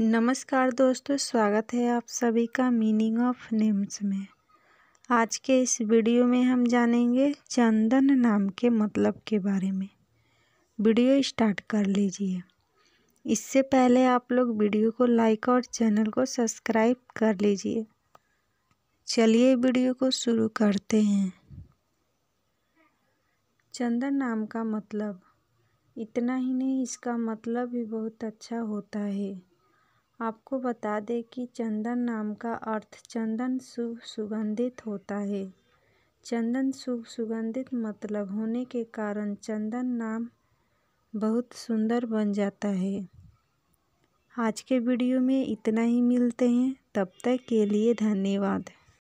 नमस्कार दोस्तों स्वागत है आप सभी का मीनिंग ऑफ नेम्स में आज के इस वीडियो में हम जानेंगे चंदन नाम के मतलब के बारे में वीडियो स्टार्ट कर लीजिए इससे पहले आप लोग वीडियो को लाइक और चैनल को सब्सक्राइब कर लीजिए चलिए वीडियो को शुरू करते हैं चंदन नाम का मतलब इतना ही नहीं इसका मतलब भी बहुत अच्छा होता है आपको बता दें कि चंदन नाम का अर्थ चंदन शुभ सुगंधित होता है चंदन शुभ सुगंधित मतलब होने के कारण चंदन नाम बहुत सुंदर बन जाता है आज के वीडियो में इतना ही मिलते हैं तब तक के लिए धन्यवाद